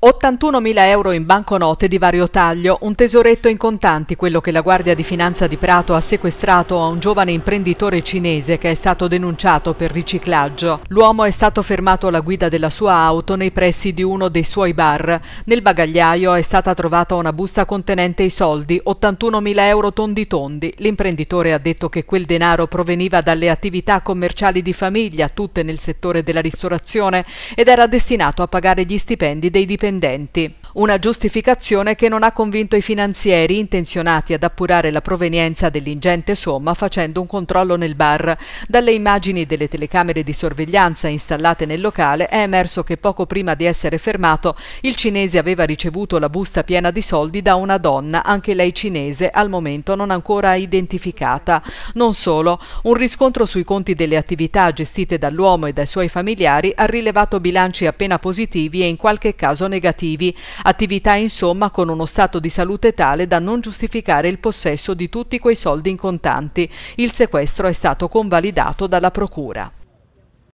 81.000 euro in banconote di vario taglio, un tesoretto in contanti, quello che la Guardia di Finanza di Prato ha sequestrato a un giovane imprenditore cinese che è stato denunciato per riciclaggio. L'uomo è stato fermato alla guida della sua auto nei pressi di uno dei suoi bar. Nel bagagliaio è stata trovata una busta contenente i soldi, 81.000 euro tondi tondi. L'imprenditore ha detto che quel denaro proveniva dalle attività commerciali di famiglia, tutte nel settore della ristorazione, ed era destinato a pagare gli stipendi dei dipendenti dipendenti. Una giustificazione che non ha convinto i finanzieri intenzionati ad appurare la provenienza dell'ingente somma facendo un controllo nel bar. Dalle immagini delle telecamere di sorveglianza installate nel locale è emerso che poco prima di essere fermato il cinese aveva ricevuto la busta piena di soldi da una donna, anche lei cinese, al momento non ancora identificata. Non solo, un riscontro sui conti delle attività gestite dall'uomo e dai suoi familiari ha rilevato bilanci appena positivi e in qualche caso negativi negativi, attività insomma con uno stato di salute tale da non giustificare il possesso di tutti quei soldi in contanti. Il sequestro è stato convalidato dalla Procura.